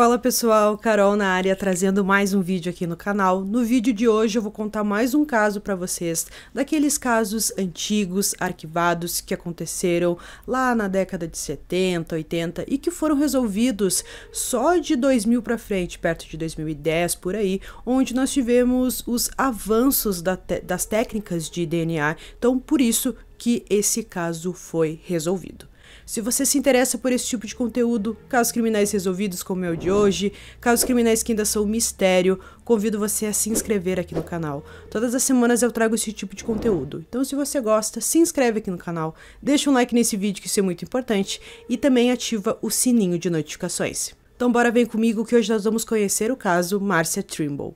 Fala pessoal, Carol na área trazendo mais um vídeo aqui no canal. No vídeo de hoje eu vou contar mais um caso para vocês, daqueles casos antigos, arquivados que aconteceram lá na década de 70, 80 e que foram resolvidos só de 2000 para frente, perto de 2010 por aí, onde nós tivemos os avanços da das técnicas de DNA. Então, por isso que esse caso foi resolvido. Se você se interessa por esse tipo de conteúdo, casos criminais resolvidos como é o de hoje, casos criminais que ainda são um mistério, convido você a se inscrever aqui no canal. Todas as semanas eu trago esse tipo de conteúdo. Então se você gosta, se inscreve aqui no canal, deixa um like nesse vídeo que isso é muito importante e também ativa o sininho de notificações. Então bora vem comigo que hoje nós vamos conhecer o caso Marcia Trimble.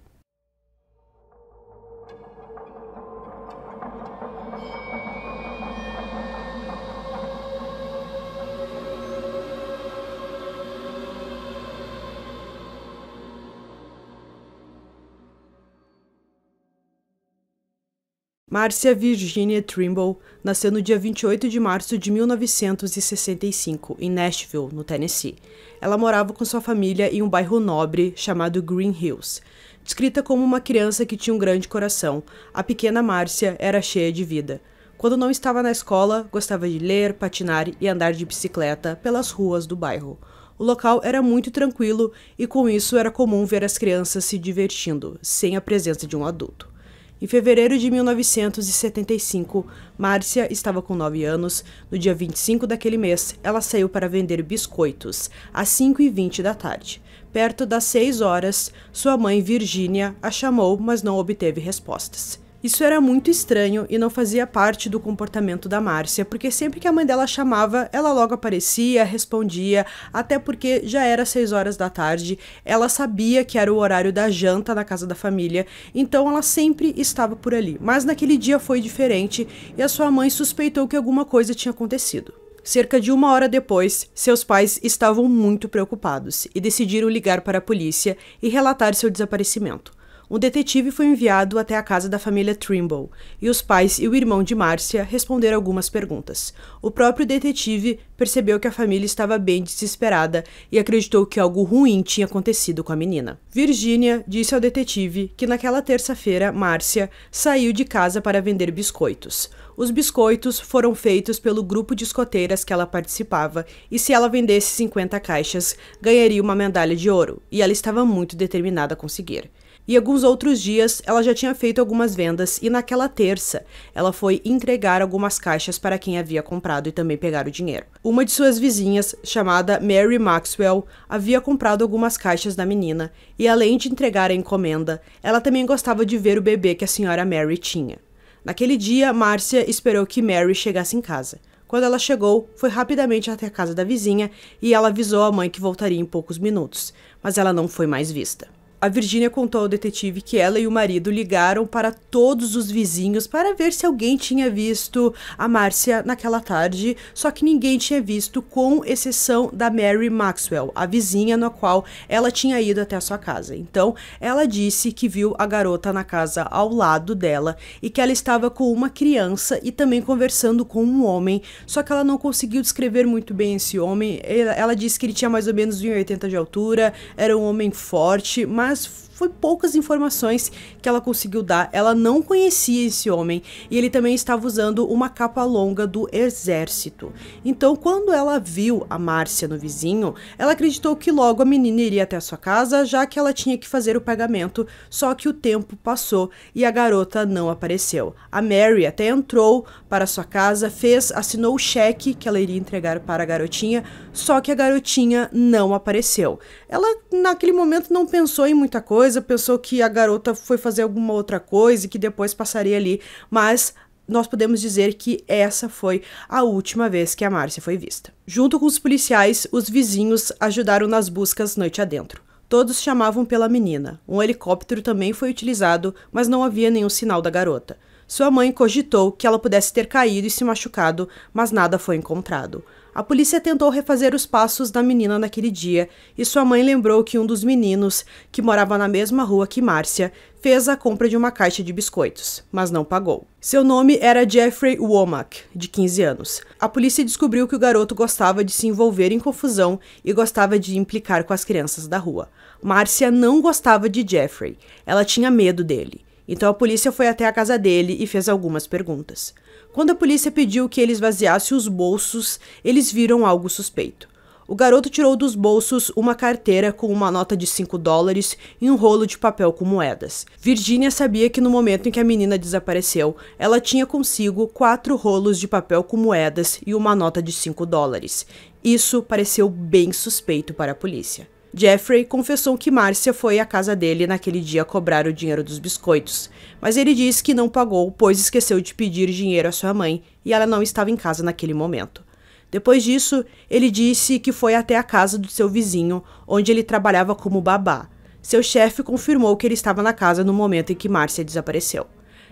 Márcia Virginia Trimble nasceu no dia 28 de março de 1965, em Nashville, no Tennessee. Ela morava com sua família em um bairro nobre chamado Green Hills. Descrita como uma criança que tinha um grande coração, a pequena Márcia era cheia de vida. Quando não estava na escola, gostava de ler, patinar e andar de bicicleta pelas ruas do bairro. O local era muito tranquilo e, com isso, era comum ver as crianças se divertindo, sem a presença de um adulto. Em fevereiro de 1975, Márcia estava com 9 anos. No dia 25 daquele mês, ela saiu para vender biscoitos, às 5h20 da tarde. Perto das 6 horas, sua mãe, Virgínia, a chamou, mas não obteve respostas. Isso era muito estranho e não fazia parte do comportamento da Márcia, porque sempre que a mãe dela chamava, ela logo aparecia, respondia, até porque já era seis horas da tarde, ela sabia que era o horário da janta na casa da família, então ela sempre estava por ali. Mas naquele dia foi diferente e a sua mãe suspeitou que alguma coisa tinha acontecido. Cerca de uma hora depois, seus pais estavam muito preocupados e decidiram ligar para a polícia e relatar seu desaparecimento. Um detetive foi enviado até a casa da família Trimble e os pais e o irmão de Márcia responderam algumas perguntas. O próprio detetive percebeu que a família estava bem desesperada e acreditou que algo ruim tinha acontecido com a menina. Virginia disse ao detetive que naquela terça-feira Márcia saiu de casa para vender biscoitos. Os biscoitos foram feitos pelo grupo de escoteiras que ela participava e se ela vendesse 50 caixas, ganharia uma medalha de ouro, e ela estava muito determinada a conseguir. E alguns outros dias ela já tinha feito algumas vendas e naquela terça ela foi entregar algumas caixas para quem havia comprado e também pegar o dinheiro. Uma de suas vizinhas, chamada Mary Maxwell, havia comprado algumas caixas da menina e além de entregar a encomenda, ela também gostava de ver o bebê que a senhora Mary tinha. Naquele dia, Márcia esperou que Mary chegasse em casa. Quando ela chegou, foi rapidamente até a casa da vizinha e ela avisou a mãe que voltaria em poucos minutos, mas ela não foi mais vista. A Virginia contou ao detetive que ela e o marido ligaram para todos os vizinhos para ver se alguém tinha visto a Márcia naquela tarde, só que ninguém tinha visto, com exceção da Mary Maxwell, a vizinha na qual ela tinha ido até a sua casa. Então, ela disse que viu a garota na casa ao lado dela e que ela estava com uma criança e também conversando com um homem, só que ela não conseguiu descrever muito bem esse homem. Ela disse que ele tinha mais ou menos 1,80 de altura, era um homem forte, mas as foi poucas informações que ela conseguiu dar. Ela não conhecia esse homem e ele também estava usando uma capa longa do exército. Então, quando ela viu a Márcia no vizinho, ela acreditou que logo a menina iria até a sua casa, já que ela tinha que fazer o pagamento. Só que o tempo passou e a garota não apareceu. A Mary até entrou para sua casa, fez, assinou o cheque que ela iria entregar para a garotinha, só que a garotinha não apareceu. Ela naquele momento não pensou em muita coisa coisa, pensou que a garota foi fazer alguma outra coisa e que depois passaria ali, mas nós podemos dizer que essa foi a última vez que a Márcia foi vista. Junto com os policiais, os vizinhos ajudaram nas buscas noite adentro. Todos chamavam pela menina. Um helicóptero também foi utilizado, mas não havia nenhum sinal da garota. Sua mãe cogitou que ela pudesse ter caído e se machucado, mas nada foi encontrado. A polícia tentou refazer os passos da menina naquele dia e sua mãe lembrou que um dos meninos, que morava na mesma rua que Márcia, fez a compra de uma caixa de biscoitos, mas não pagou. Seu nome era Jeffrey Womack, de 15 anos. A polícia descobriu que o garoto gostava de se envolver em confusão e gostava de implicar com as crianças da rua. Márcia não gostava de Jeffrey, ela tinha medo dele. Então a polícia foi até a casa dele e fez algumas perguntas. Quando a polícia pediu que ele esvaziasse os bolsos, eles viram algo suspeito. O garoto tirou dos bolsos uma carteira com uma nota de 5 dólares e um rolo de papel com moedas. Virginia sabia que no momento em que a menina desapareceu, ela tinha consigo quatro rolos de papel com moedas e uma nota de 5 dólares. Isso pareceu bem suspeito para a polícia. Jeffrey confessou que Márcia foi à casa dele naquele dia cobrar o dinheiro dos biscoitos, mas ele disse que não pagou, pois esqueceu de pedir dinheiro à sua mãe e ela não estava em casa naquele momento. Depois disso, ele disse que foi até a casa do seu vizinho, onde ele trabalhava como babá. Seu chefe confirmou que ele estava na casa no momento em que Márcia desapareceu.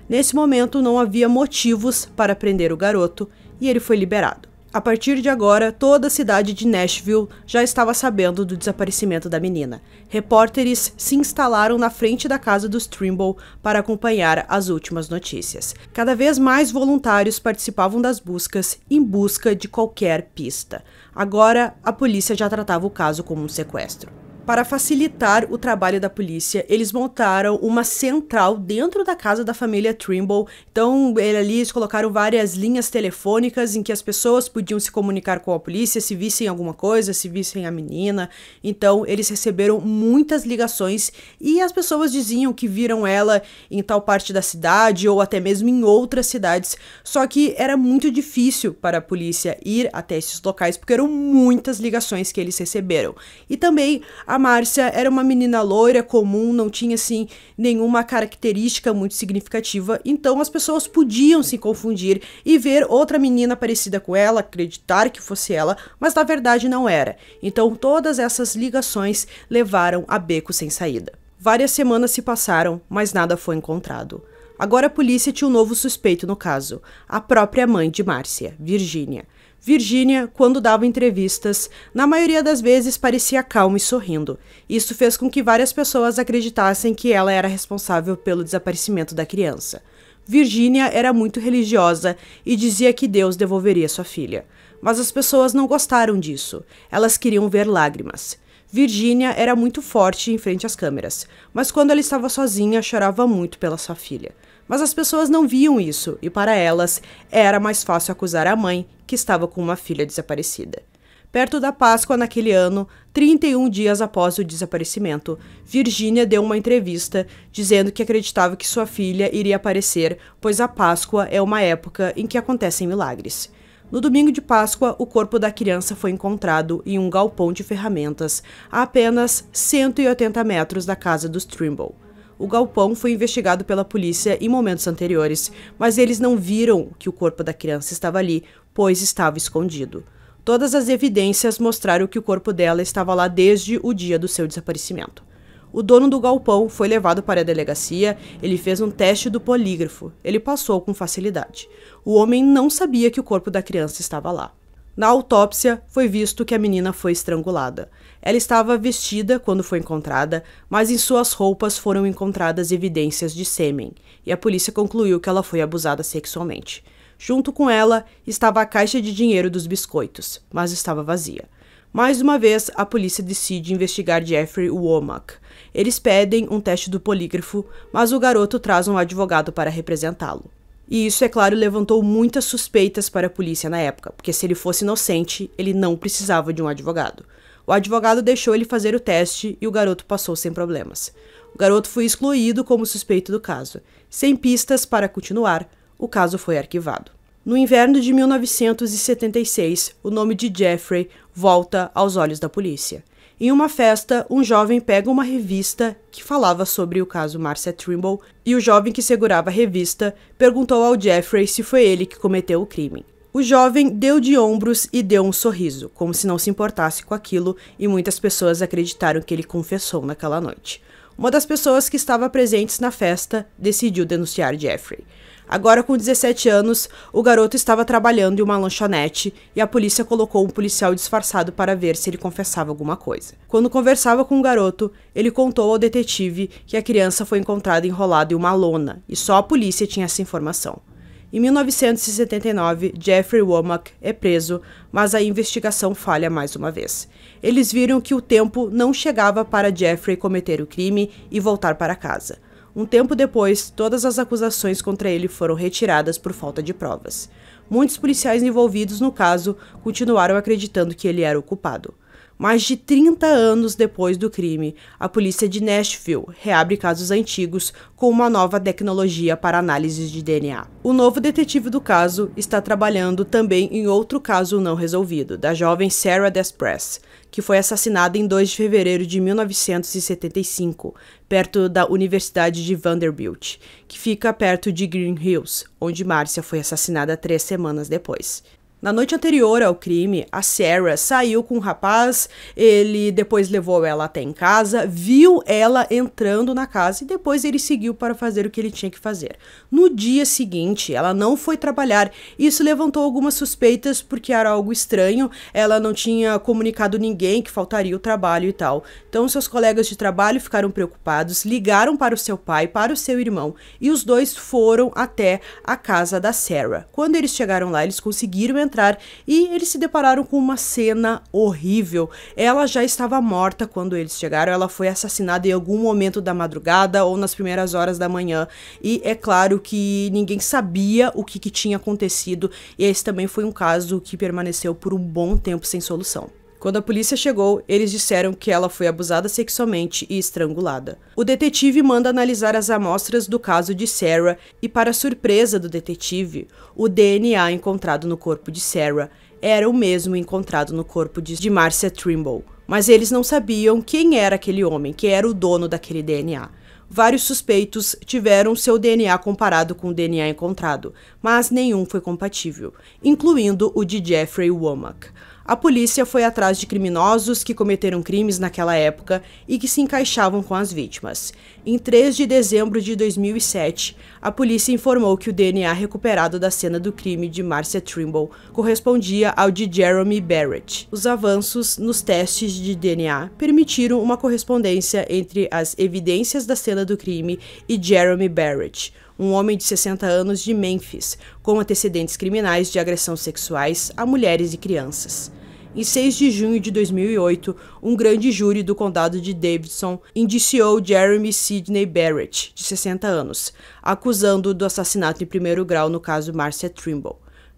Nesse momento, não havia motivos para prender o garoto e ele foi liberado. A partir de agora, toda a cidade de Nashville já estava sabendo do desaparecimento da menina. Repórteres se instalaram na frente da casa dos Trimble para acompanhar as últimas notícias. Cada vez mais voluntários participavam das buscas em busca de qualquer pista. Agora, a polícia já tratava o caso como um sequestro. Para facilitar o trabalho da polícia, eles montaram uma central dentro da casa da família Trimble. Então, eles colocaram várias linhas telefônicas em que as pessoas podiam se comunicar com a polícia se vissem alguma coisa, se vissem a menina. Então, eles receberam muitas ligações e as pessoas diziam que viram ela em tal parte da cidade ou até mesmo em outras cidades. Só que era muito difícil para a polícia ir até esses locais porque eram muitas ligações que eles receberam. E também a Márcia era uma menina loira comum, não tinha assim nenhuma característica muito significativa, então as pessoas podiam se confundir e ver outra menina parecida com ela, acreditar que fosse ela, mas na verdade não era. Então todas essas ligações levaram a beco sem saída. Várias semanas se passaram, mas nada foi encontrado. Agora a polícia tinha um novo suspeito no caso, a própria mãe de Márcia, Virgínia. Virginia, quando dava entrevistas, na maioria das vezes parecia calma e sorrindo. Isso fez com que várias pessoas acreditassem que ela era responsável pelo desaparecimento da criança. Virginia era muito religiosa e dizia que Deus devolveria sua filha. Mas as pessoas não gostaram disso. Elas queriam ver lágrimas. Virginia era muito forte em frente às câmeras, mas quando ela estava sozinha, chorava muito pela sua filha. Mas as pessoas não viam isso, e para elas era mais fácil acusar a mãe, que estava com uma filha desaparecida. Perto da Páscoa naquele ano, 31 dias após o desaparecimento, Virginia deu uma entrevista dizendo que acreditava que sua filha iria aparecer, pois a Páscoa é uma época em que acontecem milagres. No domingo de Páscoa, o corpo da criança foi encontrado em um galpão de ferramentas, a apenas 180 metros da casa dos Trimble. O galpão foi investigado pela polícia em momentos anteriores, mas eles não viram que o corpo da criança estava ali, pois estava escondido. Todas as evidências mostraram que o corpo dela estava lá desde o dia do seu desaparecimento. O dono do galpão foi levado para a delegacia, ele fez um teste do polígrafo. Ele passou com facilidade. O homem não sabia que o corpo da criança estava lá. Na autópsia, foi visto que a menina foi estrangulada. Ela estava vestida quando foi encontrada, mas em suas roupas foram encontradas evidências de sêmen, e a polícia concluiu que ela foi abusada sexualmente. Junto com ela estava a caixa de dinheiro dos biscoitos, mas estava vazia. Mais uma vez, a polícia decide investigar Jeffrey Womack. Eles pedem um teste do polígrafo, mas o garoto traz um advogado para representá-lo. E isso, é claro, levantou muitas suspeitas para a polícia na época, porque se ele fosse inocente, ele não precisava de um advogado. O advogado deixou ele fazer o teste e o garoto passou sem problemas. O garoto foi excluído como suspeito do caso. Sem pistas para continuar, o caso foi arquivado. No inverno de 1976, o nome de Jeffrey volta aos olhos da polícia. Em uma festa, um jovem pega uma revista que falava sobre o caso Marcia Trimble e o jovem que segurava a revista perguntou ao Jeffrey se foi ele que cometeu o crime. O jovem deu de ombros e deu um sorriso, como se não se importasse com aquilo, e muitas pessoas acreditaram que ele confessou naquela noite. Uma das pessoas que estava presentes na festa decidiu denunciar Jeffrey. Agora, com 17 anos, o garoto estava trabalhando em uma lanchonete e a polícia colocou um policial disfarçado para ver se ele confessava alguma coisa. Quando conversava com o garoto, ele contou ao detetive que a criança foi encontrada enrolada em uma lona e só a polícia tinha essa informação. Em 1979, Jeffrey Womack é preso, mas a investigação falha mais uma vez. Eles viram que o tempo não chegava para Jeffrey cometer o crime e voltar para casa. Um tempo depois, todas as acusações contra ele foram retiradas por falta de provas. Muitos policiais envolvidos no caso continuaram acreditando que ele era o culpado. Mais de 30 anos depois do crime, a polícia de Nashville reabre casos antigos com uma nova tecnologia para análise de DNA. O novo detetive do caso está trabalhando também em outro caso não resolvido, da jovem Sarah Despress, que foi assassinada em 2 de fevereiro de 1975, perto da Universidade de Vanderbilt, que fica perto de Green Hills, onde Márcia foi assassinada três semanas depois. Na noite anterior ao crime, a Sarah saiu com o um rapaz, ele depois levou ela até em casa, viu ela entrando na casa e depois ele seguiu para fazer o que ele tinha que fazer. No dia seguinte, ela não foi trabalhar. Isso levantou algumas suspeitas porque era algo estranho, ela não tinha comunicado ninguém que faltaria o trabalho e tal. Então seus colegas de trabalho ficaram preocupados, ligaram para o seu pai, para o seu irmão e os dois foram até a casa da Sarah. Quando eles chegaram lá, eles conseguiram entrar entrar e eles se depararam com uma cena horrível. Ela já estava morta quando eles chegaram, ela foi assassinada em algum momento da madrugada ou nas primeiras horas da manhã. E é claro que ninguém sabia o que, que tinha acontecido, e esse também foi um caso que permaneceu por um bom tempo sem solução. Quando a polícia chegou, eles disseram que ela foi abusada sexualmente e estrangulada. O detetive manda analisar as amostras do caso de Sarah e, para surpresa do detetive, o DNA encontrado no corpo de Sarah era o mesmo encontrado no corpo de Marcia Trimble. Mas eles não sabiam quem era aquele homem, que era o dono daquele DNA. Vários suspeitos tiveram seu DNA comparado com o DNA encontrado, mas nenhum foi compatível, incluindo o de Jeffrey Womack a polícia foi atrás de criminosos que cometeram crimes naquela época e que se encaixavam com as vítimas. Em 3 de dezembro de 2007, a polícia informou que o DNA recuperado da cena do crime de Marcia Trimble correspondia ao de Jeremy Barrett. Os avanços nos testes de DNA permitiram uma correspondência entre as evidências da cena do crime e Jeremy Barrett, um homem de 60 anos de Memphis, com antecedentes criminais de agressão sexuais a mulheres e crianças. Em 6 de junho de 2008, um grande júri do condado de Davidson indiciou Jeremy Sidney Barrett, de 60 anos, acusando-o do assassinato em primeiro grau no caso Marcia Trimble.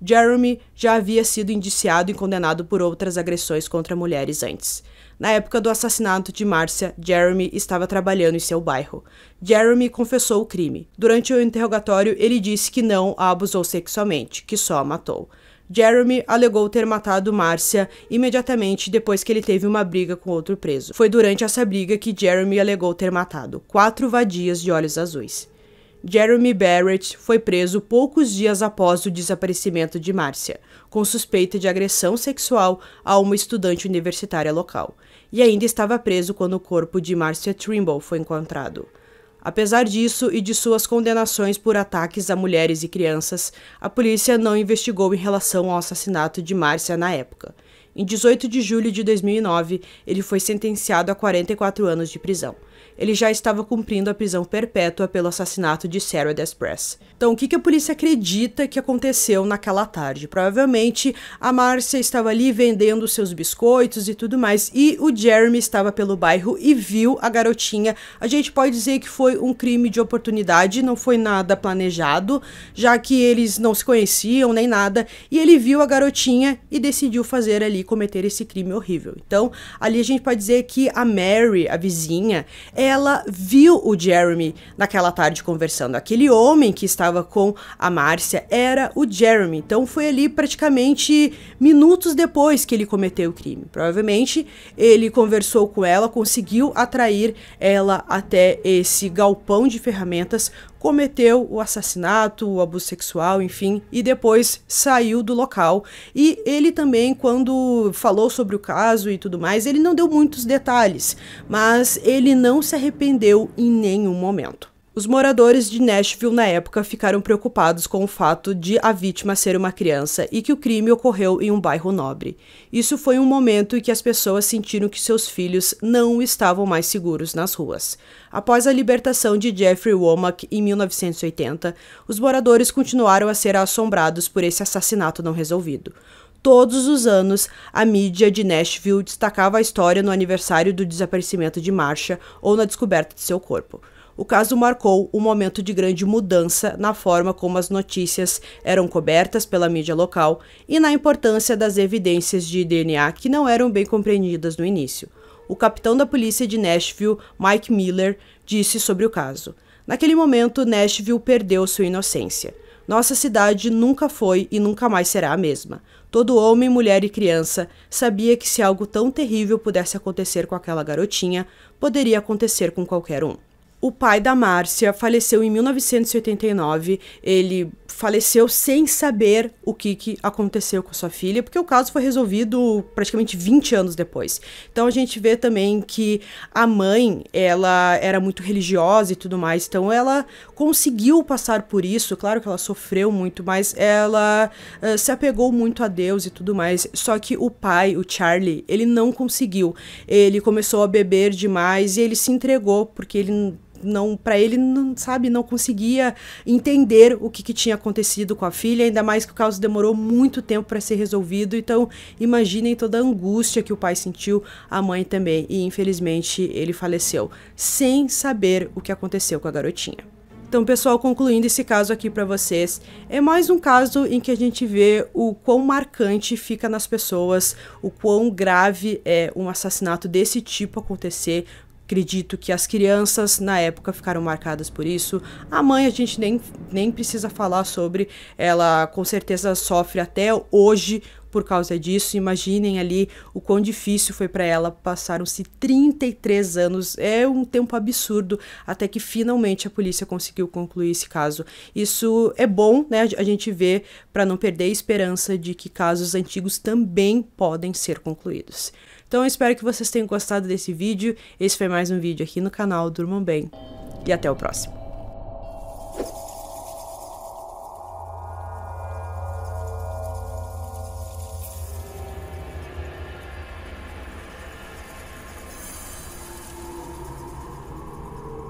Jeremy já havia sido indiciado e condenado por outras agressões contra mulheres antes. Na época do assassinato de Márcia, Jeremy estava trabalhando em seu bairro. Jeremy confessou o crime. Durante o interrogatório, ele disse que não a abusou sexualmente, que só a matou. Jeremy alegou ter matado Márcia imediatamente depois que ele teve uma briga com outro preso. Foi durante essa briga que Jeremy alegou ter matado quatro vadias de olhos azuis. Jeremy Barrett foi preso poucos dias após o desaparecimento de Márcia, com suspeita de agressão sexual a uma estudante universitária local e ainda estava preso quando o corpo de Marcia Trimble foi encontrado. Apesar disso e de suas condenações por ataques a mulheres e crianças, a polícia não investigou em relação ao assassinato de Márcia na época. Em 18 de julho de 2009, ele foi sentenciado a 44 anos de prisão ele já estava cumprindo a prisão perpétua pelo assassinato de Sarah Despress. Então, o que, que a polícia acredita que aconteceu naquela tarde? Provavelmente a Márcia estava ali vendendo seus biscoitos e tudo mais, e o Jeremy estava pelo bairro e viu a garotinha. A gente pode dizer que foi um crime de oportunidade, não foi nada planejado, já que eles não se conheciam nem nada, e ele viu a garotinha e decidiu fazer ali cometer esse crime horrível. Então, ali a gente pode dizer que a Mary, a vizinha, ela viu o Jeremy naquela tarde conversando. Aquele homem que estava com a Márcia era o Jeremy. Então foi ali praticamente minutos depois que ele cometeu o crime. Provavelmente ele conversou com ela, conseguiu atrair ela até esse galpão de ferramentas cometeu o assassinato, o abuso sexual, enfim, e depois saiu do local. E ele também, quando falou sobre o caso e tudo mais, ele não deu muitos detalhes, mas ele não se arrependeu em nenhum momento. Os moradores de Nashville na época ficaram preocupados com o fato de a vítima ser uma criança e que o crime ocorreu em um bairro nobre. Isso foi um momento em que as pessoas sentiram que seus filhos não estavam mais seguros nas ruas. Após a libertação de Jeffrey Womack em 1980, os moradores continuaram a ser assombrados por esse assassinato não resolvido. Todos os anos, a mídia de Nashville destacava a história no aniversário do desaparecimento de Marcia ou na descoberta de seu corpo. O caso marcou um momento de grande mudança na forma como as notícias eram cobertas pela mídia local e na importância das evidências de DNA que não eram bem compreendidas no início. O capitão da polícia de Nashville, Mike Miller, disse sobre o caso. Naquele momento, Nashville perdeu sua inocência. Nossa cidade nunca foi e nunca mais será a mesma. Todo homem, mulher e criança sabia que se algo tão terrível pudesse acontecer com aquela garotinha, poderia acontecer com qualquer um. O pai da Márcia faleceu em 1989. Ele faleceu sem saber o que, que aconteceu com sua filha, porque o caso foi resolvido praticamente 20 anos depois. Então a gente vê também que a mãe, ela era muito religiosa e tudo mais, então ela conseguiu passar por isso. Claro que ela sofreu muito, mas ela uh, se apegou muito a Deus e tudo mais. Só que o pai, o Charlie, ele não conseguiu. Ele começou a beber demais e ele se entregou porque ele não para ele não sabe não conseguia entender o que, que, tinha acontecido com a filha ainda mais que o caso demorou muito tempo para ser resolvido então imaginem toda a angústia que o pai sentiu a mãe também e infelizmente ele faleceu sem saber o que aconteceu com a garotinha então, pessoal, concluindo esse caso aqui para vocês, é mais um caso em que a gente vê o quão marcante fica nas pessoas, o quão grave é um assassinato desse tipo acontecer, Acredito que as crianças na época ficaram marcadas por isso. A mãe a gente nem, nem precisa falar sobre, ela com certeza sofre até hoje por causa disso. Imaginem ali o quão difícil foi para ela. Passaram-se 33 anos, é um tempo absurdo, até que finalmente a polícia conseguiu concluir esse caso. Isso é bom, né? A gente vê para não perder a esperança de que casos antigos também podem ser concluídos. Então eu espero que vocês tenham gostado desse vídeo. Esse foi mais um vídeo aqui no canal Durmam Bem e até o próximo.